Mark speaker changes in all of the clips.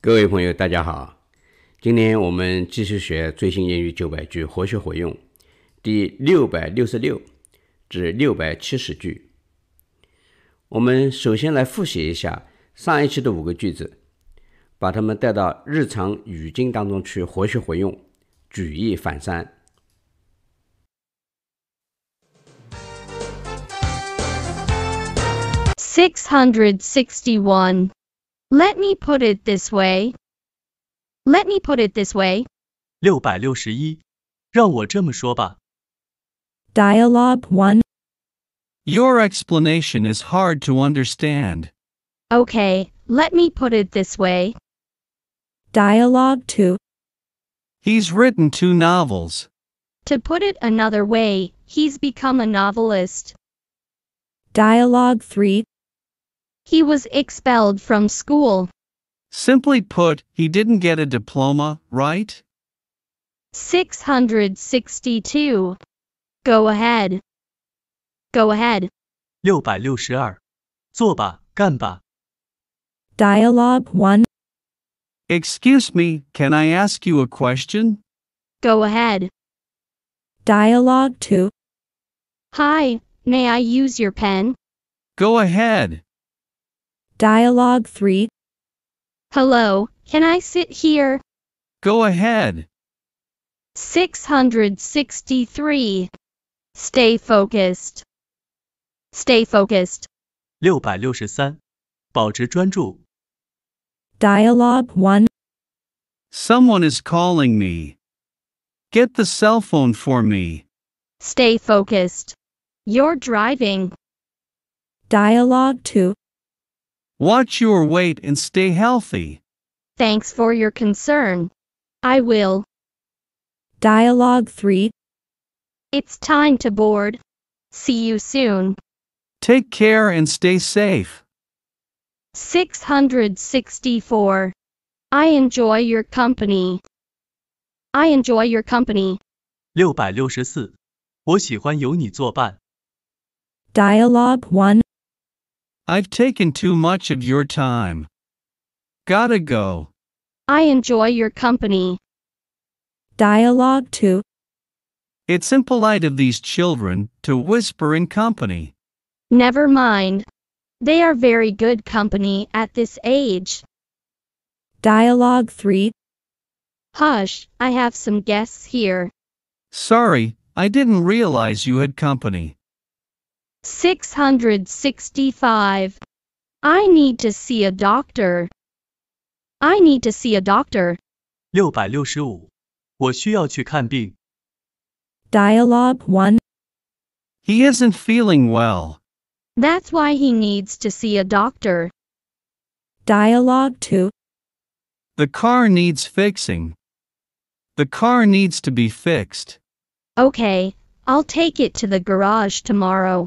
Speaker 1: 各位朋友，大家好！今天我们继续学《最新英语九百句活学活用》第六百六十六至六百七十句。我们首先来复习一下上一期的五个句子，把它们带到日常语境当中去活学活用，举一反三。
Speaker 2: Six hundred sixty one. Let me put it this way. Let me put it this way.
Speaker 3: 六百六十一，让我这么说吧。
Speaker 2: Dialogue 1.
Speaker 3: Your explanation is hard to understand.
Speaker 2: Okay, let me put it this way. Dialogue 2.
Speaker 3: He's written two novels.
Speaker 2: To put it another way, he's become a novelist. Dialogue 3. He was expelled from school.
Speaker 3: Simply put, he didn't get a diploma, right?
Speaker 2: 662. Go ahead. Go ahead.
Speaker 3: 662.
Speaker 2: Dialogue 1.
Speaker 3: Excuse me, can I ask you a question?
Speaker 2: Go ahead. Dialogue 2. Hi, may I use your pen?
Speaker 3: Go ahead.
Speaker 2: Dialogue 3 Hello, can I sit here?
Speaker 3: Go ahead.
Speaker 2: 663. Stay focused. Stay focused. Dialogue 1
Speaker 3: Someone is calling me. Get the cell phone for me.
Speaker 2: Stay focused. You're driving. Dialogue 2
Speaker 3: Watch your weight and
Speaker 2: stay healthy. Thanks for your concern. I will. Dialogue 3 It's time to board. See you soon.
Speaker 3: Take care and stay safe.
Speaker 2: 664. I enjoy your company. I enjoy your company.
Speaker 3: 664.
Speaker 2: Dialogue 1
Speaker 3: I've taken too much of your time. Gotta go.
Speaker 2: I enjoy your company. Dialogue 2
Speaker 3: It's impolite of these children to whisper in company.
Speaker 2: Never mind. They are very good company at this age. Dialogue 3 Hush, I have some guests here.
Speaker 3: Sorry, I didn't realize you had company.
Speaker 2: 665. I need to see a doctor. I need to see a doctor.
Speaker 3: Dialogue 1. He isn't feeling well.
Speaker 2: That's why he needs to see a doctor. Dialogue 2.
Speaker 3: The car needs fixing. The car needs to be fixed.
Speaker 2: Okay, I'll take it to the garage tomorrow.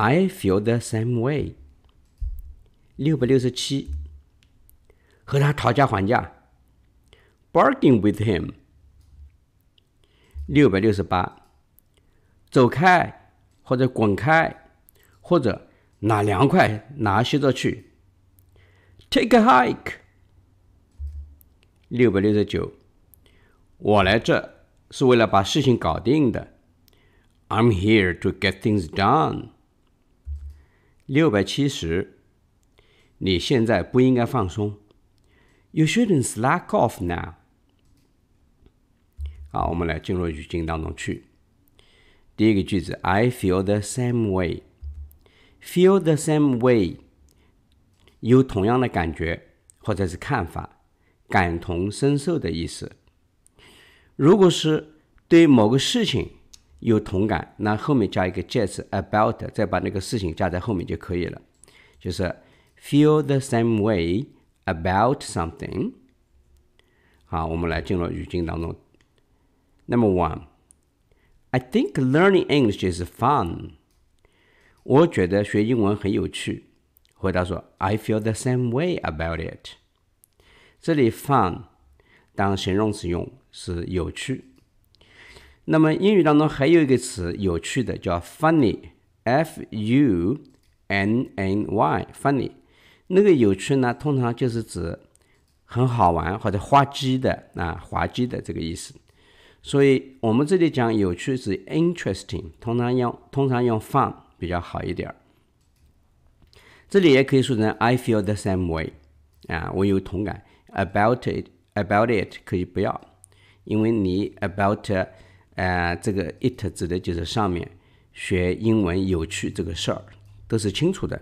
Speaker 1: I feel the same way。六百六十七，和他讨价还价，bargain with him。六百六十八，走开或者滚开，或者哪凉快哪歇着去，take a hike。六百六十九，我来这是为了把事情搞定的，I'm here to get things done。六百七十，你现在不应该放松。You shouldn't slack off now。好，我们来进入语境当中去。第一个句子，I feel the same way。feel the same way 有同样的感觉或者是看法，感同身受的意思。如果是对某个事情。有同感，那后面加一个介词 about，再把那个事情加在后面就可以了，就是 feel the same way about something。好，我们来进入语境当中。Number one，I think learning English is fun。我觉得学英文很有趣。回答说，I feel the same way about it。这里 fun 当形容词用是有趣。那么英语当中还有一个词有趣的叫 funny，f u n n y，funny，那个有趣呢，通常就是指很好玩或者滑稽的啊，滑稽的这个意思。所以我们这里讲有趣是 interesting，通常用通常用 fun 比较好一点儿。这里也可以说成 I feel the same way，啊，我有同感。about it，about it 可以不要，因为你 about 呃，这个 it 指的就是上面学英文有趣这个事儿，都是清楚的。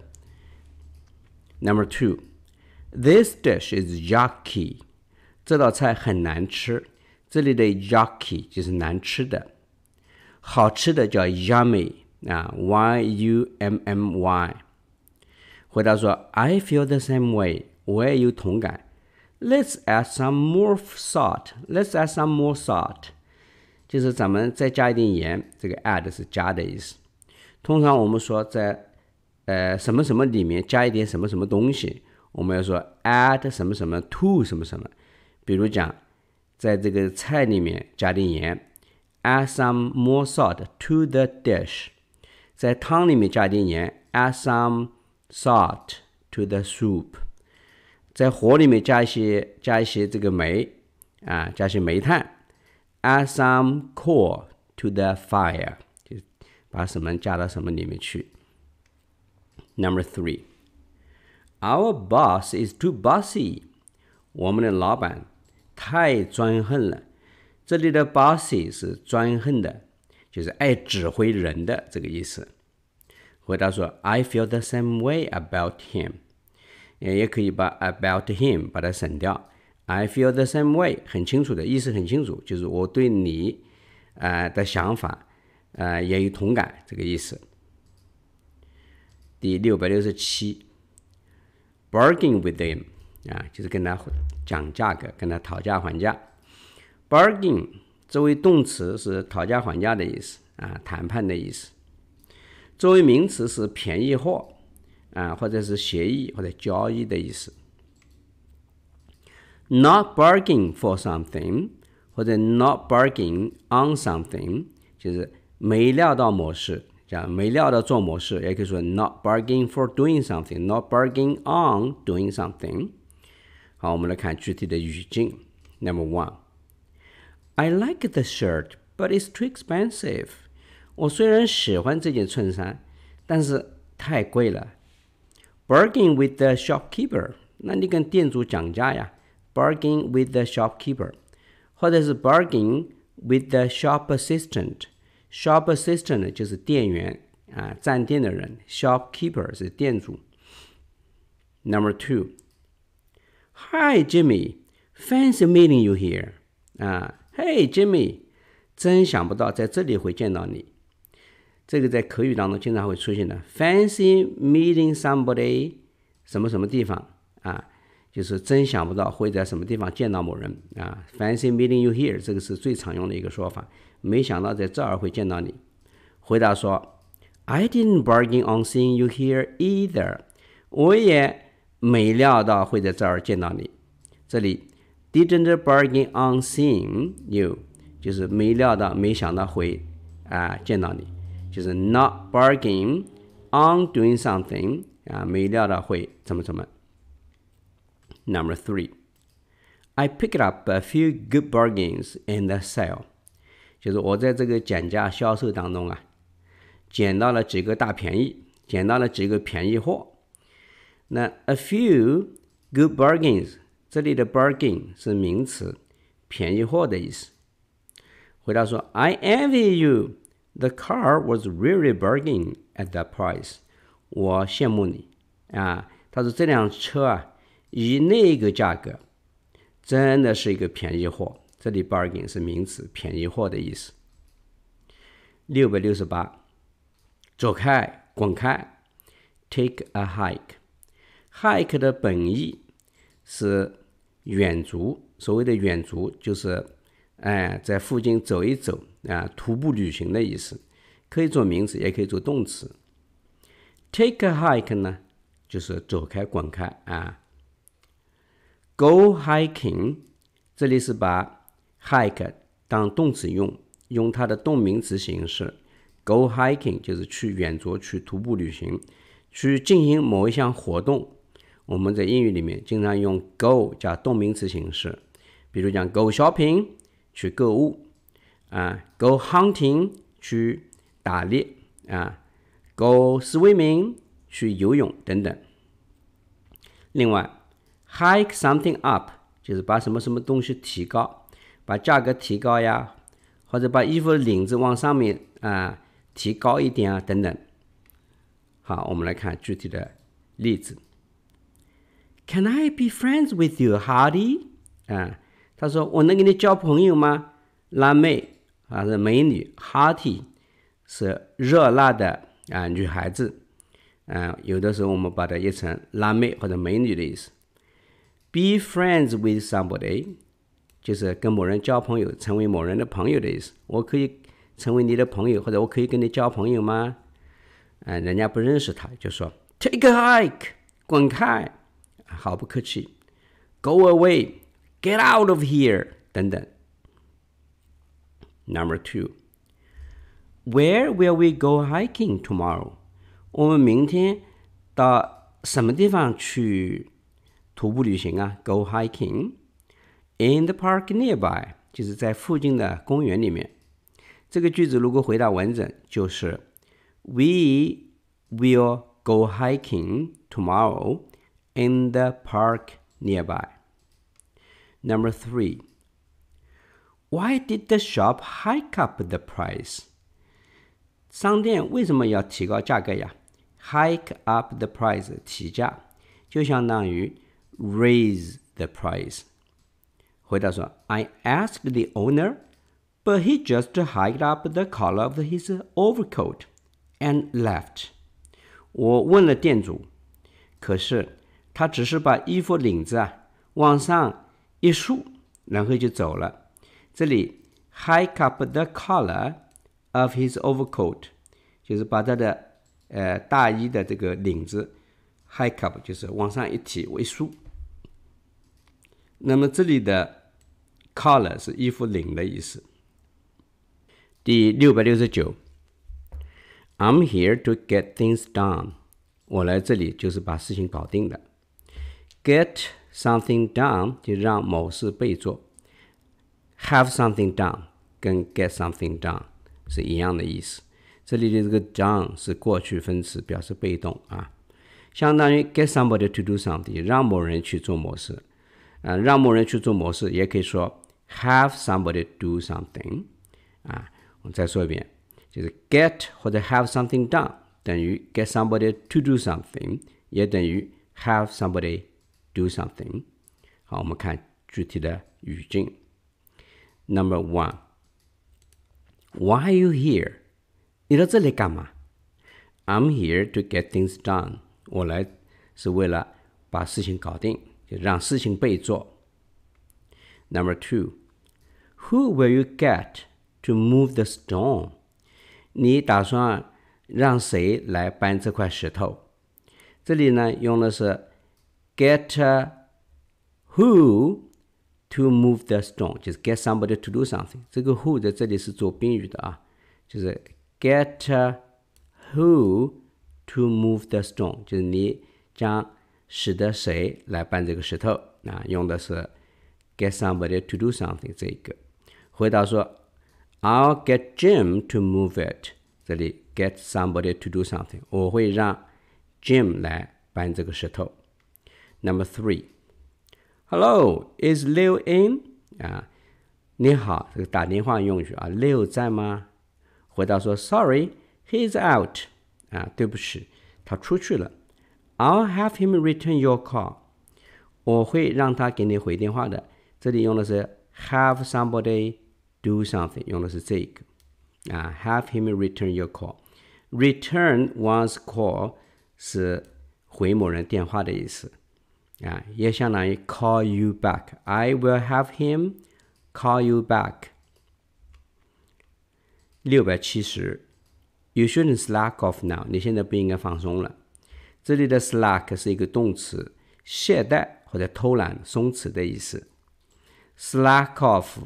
Speaker 1: Number two, this dish is yucky. 这道菜很难吃。这里的 yucky 就是难吃的，好吃的叫 yummy 啊，y u m m y. 回答说 I feel the same way. 我也有同感。Let's add some more salt. Let's add some more salt. 就是咱们再加一点盐，这个 add 是加的意思。通常我们说在，呃，什么什么里面加一点什么什么东西，我们要说 add 什么什么 to 什么什么。比如讲，在这个菜里面加点盐，add some more salt to the dish。在汤里面加点盐，add some salt to the soup。在火里面加一些，加一些这个煤啊，加些煤炭。add some coal to the fire. Number three, our boss is too bossy. bossy，我们的老板太专横了。这里的 bossy 是专横的，就是爱指挥人的这个意思。回答说，I feel the same way about him. him，也可以把 about him 把它省掉。I feel the same way，很清楚的意思，很清楚，就是我对你，啊的想法，啊也有同感，这个意思。第六百六十七，bargain with him，啊，就是跟他讲价格，跟他讨价还价。Bargain 作为动词是讨价还价的意思，啊，谈判的意思。作为名词是便宜货，啊，或者是协议或者交易的意思。not barking for something 或者 not barking on something，就是没料到某事，这样没料到做某事，也可以说 not barking for doing something，not barking on doing something。好，我们来看具体的语境。Number one，I like the shirt, but it's too expensive。我虽然喜欢这件衬衫，但是太贵了。Bargain with the shopkeeper，那你跟店主讲价呀。bargain with the shopkeeper. What is bargain with the shop assistant? Shop assistant 呢就是店员啊，站店的人。Shopkeeper 是店主。Number two. Hi Jimmy, fancy meeting you here. 啊，Hey Jimmy，真想不到在这里会见到你。这个在口语当中经常会出现的。Fancy meeting somebody 就是真想不到会在什么地方见到某人啊！"Fancy meeting you here"，这个是最常用的一个说法。没想到在这儿会见到你。回答说："I didn't bargain on seeing you here either。我也没料到会在这儿见到你。这里 "didn't bargain on seeing you" 就是没料到、没想到会啊见到你。就是 "not bargain on doing something" 啊，没料到会怎么怎么。Number three, I picked up a few good bargains in the sale，就是我在这个减价销售当中啊，捡到了几个大便宜，捡到了几个便宜货。那 a few good bargains，这里的 bargain 是名词，便宜货的意思。回答说，I envy you。The car was really bargain at that price。我羡慕你啊，他说这辆车啊。以那个价格，真的是一个便宜货。这里 “bargain” 是名词，便宜货的意思。六百六十八，走开，滚开！Take a hike。hike 的本意是远足，所谓的远足就是哎，在附近走一走啊，徒步旅行的意思，可以做名词，也可以做动词。Take a hike 呢，就是走开，滚开啊！Go hiking，这里是把 hike 当动词用，用它的动名词形式。Go hiking 就是去远足、去徒步旅行、去进行某一项活动。我们在英语里面经常用 go 加动名词形式，比如讲 go shopping 去购物啊，go hunting 去打猎啊，go swimming 去游泳等等。另外。h i k e something up 就是把什么什么东西提高，把价格提高呀，或者把衣服领子往上面啊提高一点啊等等。好，我们来看具体的例子。Can I be friends with you, Hardy？啊，他说我能跟你交朋友吗？辣妹啊，是美女，Hardy 是热辣的啊，女孩子，嗯，有的时候我们把它译成辣妹或者美女的意思。be friends with somebody，就是跟某人交朋友，成为某人的朋友的意思。我可以成为你的朋友，或者我可以跟你交朋友吗？嗯，人家不认识他，就说 Take a hike，滚开，毫不客气。Go away，get out of here，等等。Number two，Where will we go hiking tomorrow？我们明天到什么地方去？徒步旅行啊，go hiking in the park nearby，就是在附近的公园里面。这个句子如果回答完整，就是 We will go hiking tomorrow in the park nearby. Number three. Why did the shop hike up the price? 商店为什么要提高价格呀？Hike up the price，提价，就相当于 raise the price. 回答说：“I asked the owner, but he just hiked up the collar of his overcoat and left.” 我问了店主，可是他只是把衣服领子啊往上一竖，然后就走了。这里 hike up the collar of his overcoat overcoat，就是把他的呃大衣的这个领子 hike 就是往上一提一竖。那么这里的 collar 是衣服领的意思。第六百六十九，I'm here to get things done。我来这里就是把事情搞定的。Get something done 就让某事被做，have something done 跟 get something done 是一样的意思。这里的这个 done 是过去分词，表示被动啊，相当于 get somebody to do something，让某人去做某事。啊，让某人去做某事，也可以说 have somebody do something。啊，我再说一遍，就是 get 或者 have something done 等于 get somebody to do something，也等于 have somebody do something。好，我们看具体的语境。Number one。Why are you here？你到这里干嘛？I'm here to get things done。我来是为了把事情搞定。就让事情被做。Number two, who will you get to move the stone？你打算让谁来搬这块石头？这里呢，用的是 get who to move the stone，就是 get somebody to do something。这个 who 在这里是做宾语的啊，就是 get who to move the stone，就是你将。使得谁来搬这个石头？啊，用的是 get somebody to do something 这一个。回答说，I'll get Jim to move it。这里 get somebody to do something，我会让 Jim 来搬这个石头。Number three。Hello，is Leo in？啊，你好，这个打电话用语啊。Leo 在吗？回答说，Sorry，he's out。啊，对不起，他出去了。I'll have him return your call. 我会让他给你回电话的。这里用的是 have somebody do have him return your call。Return one's call 是回某人电话的意思啊，也相当于 call you back。I will have him call you back。六百七十，You shouldn't slack off now。你现在不应该放松了。这里的 slack 是一个动词，懈怠或者偷懒、松弛的意思。slack off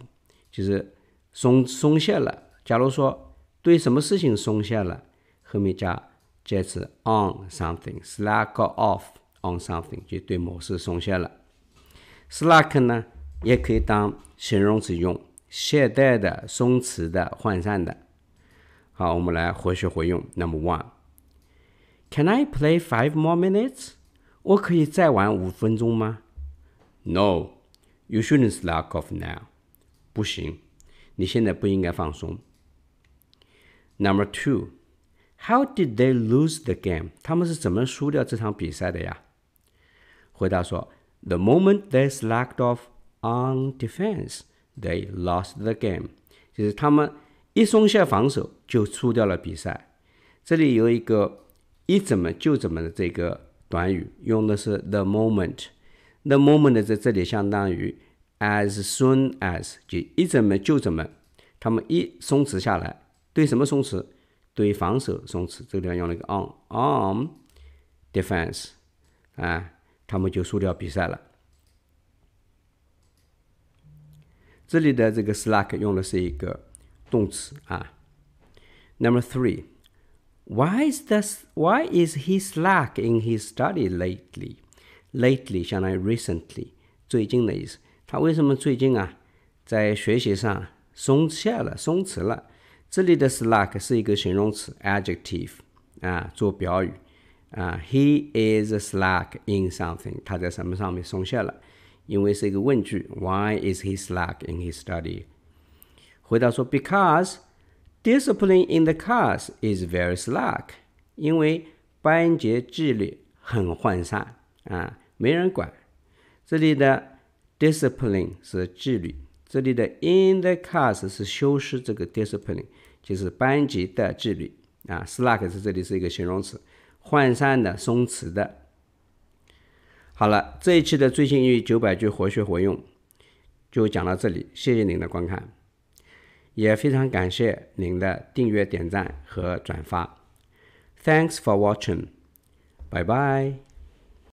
Speaker 1: 就是松松懈了。假如说对什么事情松懈了，后面加介词 on something，slack off on something 就对某事松懈了。slack 呢，也可以当形容词用，懈怠的、松弛的、涣散的。好，我们来活学活用。Number one。Can I play five more minutes? 我可以再玩五分钟吗？No, you shouldn't slack off now. 不行，你现在不应该放松。Number two, how did they lose the game? 他们是怎么输掉这场比赛的呀？回答说，The moment they slacked off on defense, they lost the game. 就是他们一松懈防守就输掉了比赛。这里有一个。一怎么就怎么的这个短语用的是 the moment。the moment 在这里相当于 as soon as，就一怎么就怎么。他们一松弛下来，对什么松弛？对防守松弛。这个地方用了一个 on on defense，啊，他们就输掉比赛了。这里的这个 slack 用的是一个动词啊。Number three。Why is this? Why is he slack in his study lately? Lately 相当于 recently，最近的意思。他为什么最近啊，在学习上松懈了、松弛了？这里的 slack 是一个形容词 adjective 啊，做表语啊。He is slack in something，他在什么上面松懈了？因为是一个问句。Why is he slack in his study? study？回答说，because。Discipline in the class is very slack，因为班级纪律很涣散啊，没人管。这里的 discipline 是纪律，这里的 in the class 是修饰这个 discipline，就是班级的纪律啊。slack 是这里是一个形容词，涣散的、松弛的。好了，这一期的最新英语九百句活学活用就讲到这里，谢谢您的观看。也非常感谢您的订阅、点赞和转发。Thanks for watching. Bye bye.